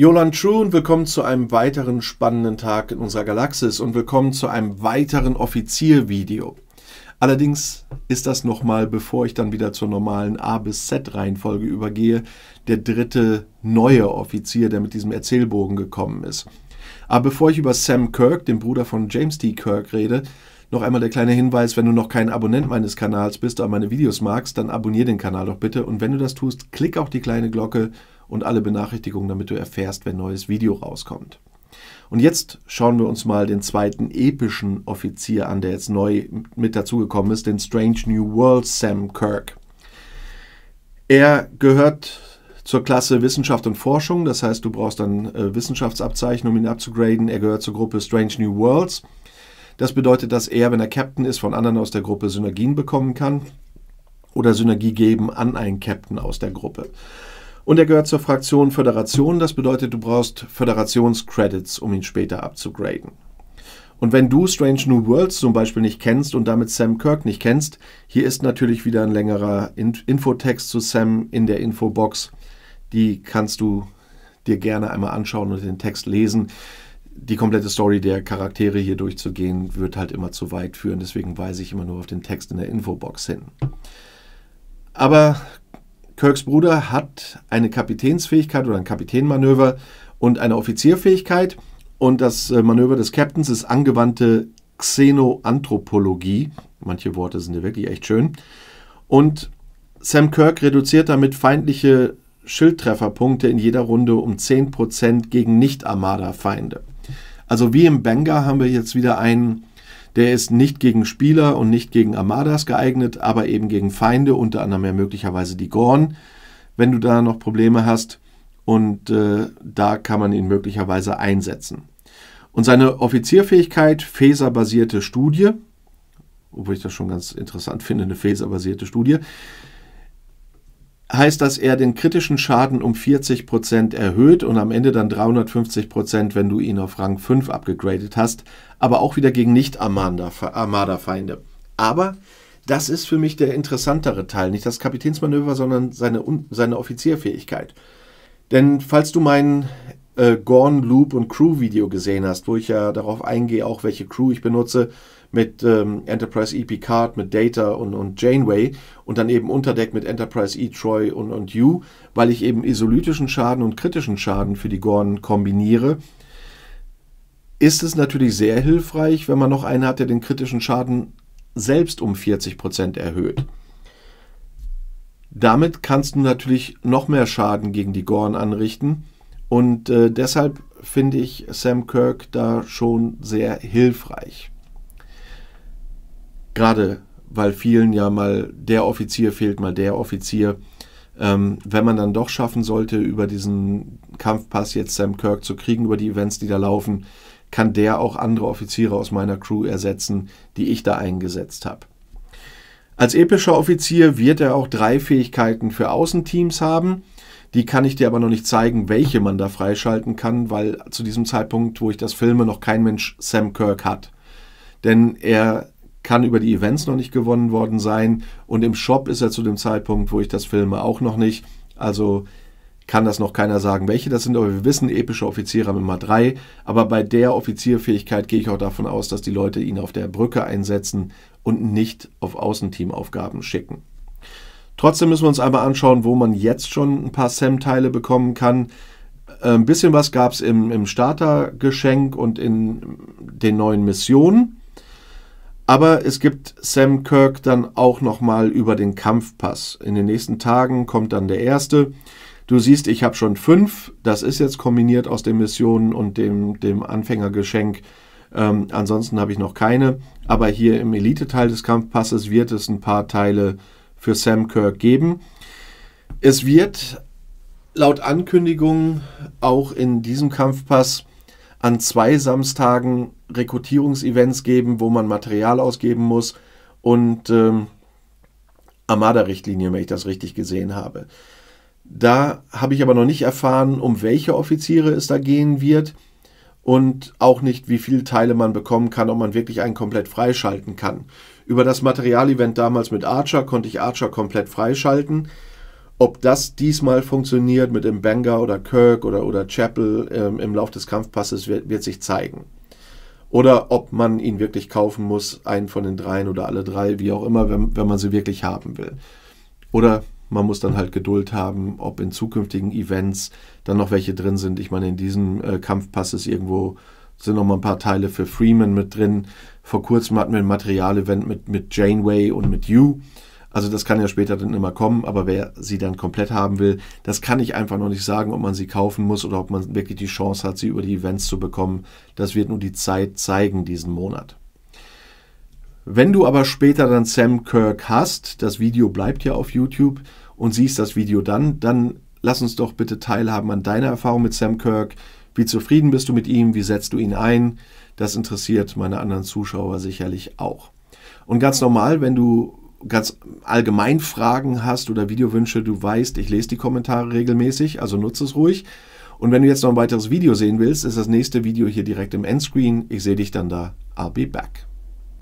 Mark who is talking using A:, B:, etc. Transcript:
A: Jolan True und willkommen zu einem weiteren spannenden Tag in unserer Galaxis und willkommen zu einem weiteren Offizier-Video. Allerdings ist das nochmal, bevor ich dann wieder zur normalen A bis Z-Reihenfolge übergehe, der dritte neue Offizier, der mit diesem Erzählbogen gekommen ist. Aber bevor ich über Sam Kirk, den Bruder von James D. Kirk, rede, noch einmal der kleine Hinweis, wenn du noch kein Abonnent meines Kanals bist, aber meine Videos magst, dann abonniere den Kanal doch bitte und wenn du das tust, klick auch die kleine Glocke und alle Benachrichtigungen, damit du erfährst, wenn neues Video rauskommt. Und jetzt schauen wir uns mal den zweiten epischen Offizier an, der jetzt neu mit dazugekommen ist, den Strange New World Sam Kirk. Er gehört zur Klasse Wissenschaft und Forschung, das heißt, du brauchst dann äh, Wissenschaftsabzeichen, um ihn abzugraden. Er gehört zur Gruppe Strange New Worlds. Das bedeutet, dass er, wenn er Captain ist, von anderen aus der Gruppe Synergien bekommen kann oder Synergie geben an einen Captain aus der Gruppe. Und er gehört zur Fraktion Föderation. Das bedeutet, du brauchst Föderationscredits, um ihn später abzugraden. Und wenn du Strange New Worlds zum Beispiel nicht kennst und damit Sam Kirk nicht kennst, hier ist natürlich wieder ein längerer Infotext zu Sam in der Infobox. Die kannst du dir gerne einmal anschauen und den Text lesen. Die komplette Story der Charaktere hier durchzugehen, wird halt immer zu weit führen. Deswegen weise ich immer nur auf den Text in der Infobox hin. Aber Kirks Bruder hat eine Kapitänsfähigkeit oder ein Kapitänmanöver und eine Offizierfähigkeit. Und das äh, Manöver des Captains ist angewandte Xenoanthropologie. Manche Worte sind ja wirklich echt schön. Und Sam Kirk reduziert damit feindliche Schildtrefferpunkte in jeder Runde um 10% gegen Nicht-Armada-Feinde. Also wie im Banger haben wir jetzt wieder einen der ist nicht gegen Spieler und nicht gegen Armadas geeignet, aber eben gegen Feinde, unter anderem ja möglicherweise die Gorn, wenn du da noch Probleme hast. Und äh, da kann man ihn möglicherweise einsetzen. Und seine Offizierfähigkeit, Phaser-basierte Studie, obwohl ich das schon ganz interessant finde, eine Phaser-basierte Studie, heißt dass er den kritischen Schaden um 40% Prozent erhöht und am Ende dann 350%, Prozent, wenn du ihn auf Rang 5 abgegradet hast, aber auch wieder gegen Nicht-Armada-Feinde. Aber das ist für mich der interessantere Teil, nicht das Kapitänsmanöver, sondern seine, seine Offizierfähigkeit. Denn falls du meinen äh, Gorn, Loop und Crew Video gesehen hast, wo ich ja darauf eingehe, auch welche Crew ich benutze mit ähm, Enterprise EP Card, mit Data und, und Janeway und dann eben Unterdeck mit Enterprise E Troy und, und U, weil ich eben isolytischen Schaden und kritischen Schaden für die Gorn kombiniere, ist es natürlich sehr hilfreich, wenn man noch einen hat, der den kritischen Schaden selbst um 40% erhöht. Damit kannst du natürlich noch mehr Schaden gegen die Gorn anrichten und äh, deshalb finde ich Sam Kirk da schon sehr hilfreich. Gerade weil vielen ja mal der Offizier fehlt, mal der Offizier. Ähm, wenn man dann doch schaffen sollte, über diesen Kampfpass jetzt Sam Kirk zu kriegen, über die Events, die da laufen, kann der auch andere Offiziere aus meiner Crew ersetzen, die ich da eingesetzt habe. Als epischer Offizier wird er auch drei Fähigkeiten für Außenteams haben. Die kann ich dir aber noch nicht zeigen, welche man da freischalten kann, weil zu diesem Zeitpunkt, wo ich das filme, noch kein Mensch Sam Kirk hat. Denn er kann über die Events noch nicht gewonnen worden sein und im Shop ist er zu dem Zeitpunkt, wo ich das filme, auch noch nicht. Also kann das noch keiner sagen, welche das sind, aber wir wissen, epische Offiziere haben immer drei. Aber bei der Offizierfähigkeit gehe ich auch davon aus, dass die Leute ihn auf der Brücke einsetzen und nicht auf Außenteamaufgaben schicken. Trotzdem müssen wir uns einmal anschauen, wo man jetzt schon ein paar Sam-Teile bekommen kann. Äh, ein bisschen was gab es im, im Starter-Geschenk und in den neuen Missionen. Aber es gibt Sam Kirk dann auch nochmal über den Kampfpass. In den nächsten Tagen kommt dann der erste. Du siehst, ich habe schon fünf. Das ist jetzt kombiniert aus den Missionen und dem, dem Anfängergeschenk. Ähm, ansonsten habe ich noch keine. Aber hier im Elite-Teil des Kampfpasses wird es ein paar Teile geben für Sam Kirk geben. Es wird laut Ankündigung auch in diesem Kampfpass an zwei Samstagen Rekrutierungsevents geben, wo man Material ausgeben muss und ähm, Armada-Richtlinie, wenn ich das richtig gesehen habe. Da habe ich aber noch nicht erfahren, um welche Offiziere es da gehen wird und auch nicht, wie viele Teile man bekommen kann, ob man wirklich einen komplett freischalten kann. Über das Materialevent damals mit Archer konnte ich Archer komplett freischalten. Ob das diesmal funktioniert mit dem Banger oder Kirk oder, oder Chapel ähm, im Lauf des Kampfpasses, wird, wird sich zeigen. Oder ob man ihn wirklich kaufen muss, einen von den dreien oder alle drei, wie auch immer, wenn, wenn man sie wirklich haben will. Oder man muss dann halt Geduld haben, ob in zukünftigen Events dann noch welche drin sind. Ich meine, in diesem äh, Kampfpass ist irgendwo sind noch mal ein paar Teile für Freeman mit drin. Vor kurzem hatten wir ein Material-Event mit, mit Janeway und mit You. Also das kann ja später dann immer kommen, aber wer sie dann komplett haben will, das kann ich einfach noch nicht sagen, ob man sie kaufen muss oder ob man wirklich die Chance hat, sie über die Events zu bekommen. Das wird nur die Zeit zeigen diesen Monat. Wenn du aber später dann Sam Kirk hast, das Video bleibt ja auf YouTube und siehst das Video dann, dann lass uns doch bitte teilhaben an deiner Erfahrung mit Sam Kirk. Wie zufrieden bist du mit ihm? Wie setzt du ihn ein? Das interessiert meine anderen Zuschauer sicherlich auch. Und ganz normal, wenn du ganz allgemein Fragen hast oder Videowünsche, du weißt, ich lese die Kommentare regelmäßig, also nutze es ruhig. Und wenn du jetzt noch ein weiteres Video sehen willst, ist das nächste Video hier direkt im Endscreen. Ich sehe dich dann da. I'll be back.